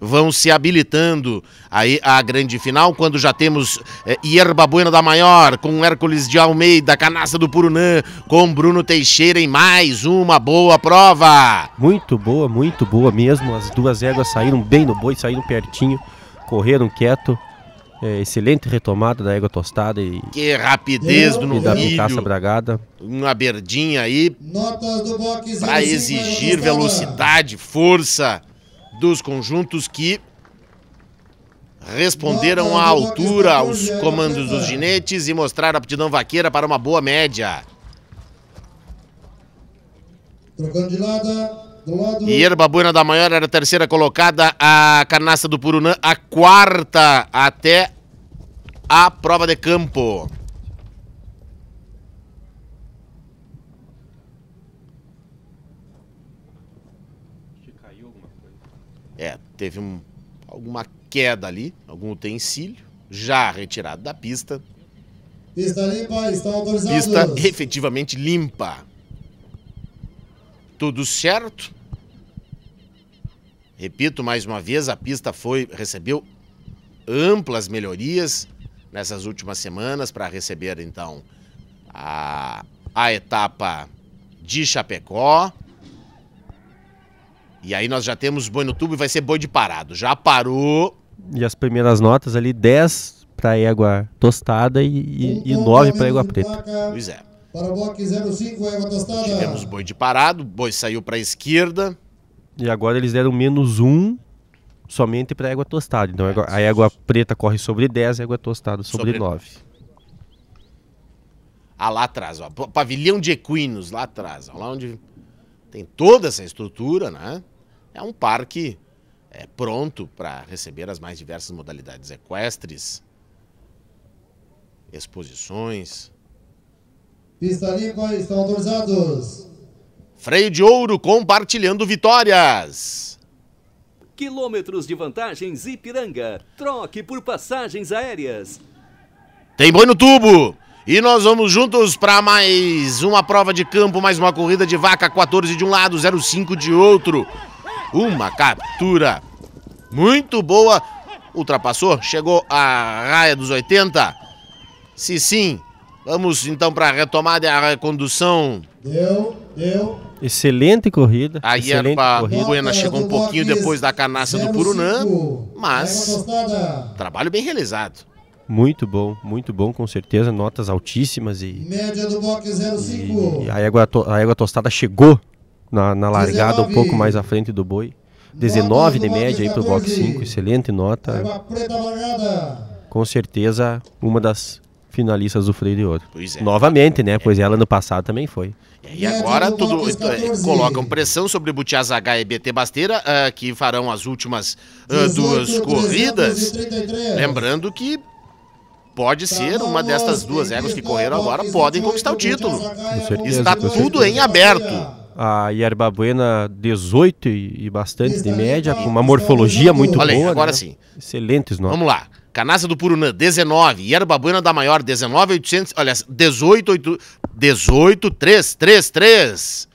vão se habilitando aí à grande final, quando já temos é, eh, Ierba Buena da Maior, com Hércules de Almeida, Canaça do Purunã, com Bruno Teixeira em mais uma boa prova. Muito boa, muito boa mesmo. As duas éguas saíram bem no boi, saíram pertinho, correram quieto. É, excelente retomada da égua tostada e. Que rapidez do da Picaça Bragada. Uma berdinha aí. Notas do Pra exigir velocidade, força dos conjuntos que responderam à altura aos comandos dos ginetes e mostraram aptidão vaqueira para uma boa média. E Erba Buena da Maior era a terceira colocada, a canaça do Purunã a quarta até a prova de campo. Caiu alguma coisa? É, teve um, alguma queda ali, algum utensílio, já retirado da pista. Pista limpa, estão autorizados. Pista efetivamente limpa. Tudo certo? Repito mais uma vez, a pista foi recebeu amplas melhorias nessas últimas semanas para receber então a, a etapa de Chapecó. E aí nós já temos boi no tubo e vai ser boi de parado. Já parou. E as primeiras notas ali, 10 para égua tostada e, e, 9 para égua preta. Pois é. Para o bloco 05, égua tostada. Tivemos boi de parado, boi saiu para a esquerda. E agora eles deram menos 1 um somente para égua tostada. Então é, a égua preta corre sobre 10, a égua tostada sobre, 9. 9. Ah, lá atrás, ó. Pavilhão de equinos, lá atrás. Ó, lá onde tem toda essa estrutura, né? é um parque é, pronto para receber as mais diversas modalidades equestres, exposições. Pista limpa, estão autorizados. Freio de ouro compartilhando vitórias. Quilômetros de vantagens Ipiranga. Troque por passagens aéreas. Tem boi no tubo. E nós vamos juntos para mais uma prova de campo, mais uma corrida de vaca, 14 de um lado, 05 de outro. Uma captura muito boa. Ultrapassou, chegou à raia dos 80. Se sim, vamos então para a retomada e a recondução. Deu, deu. Excelente corrida. A Yerba Buena chegou um pouquinho depois da canaça do Purunã, mas trabalho bem realizado. Muito bom, muito bom, com certeza. Notas altíssimas e. Média do box 05. E a égua, a égua tostada chegou na, na largada 19, um pouco mais à frente do boi. 19 de média aí pro box 5, excelente nota. Com certeza uma das finalistas do freio de ouro. É. Novamente, né? É. Pois ela no passado também foi. E agora tudo eh, colocam pressão sobre h e BT Basteira, uh, que farão as últimas uh, duas corridas. Lembrando que pode ser uma destas duas éguas que correram agora, podem conquistar o título. Certeza, Está tudo em aberto a yerba buena 18 e, bastante de média, com uma morfologia muito Olha boa. agora né? sim. Excelentes nomes. Vamos lá. Canaça do Purunã, 19. Yerba Buena da Maior, 19, 800. Olha, 18, 8, 18, 3, 3, 3.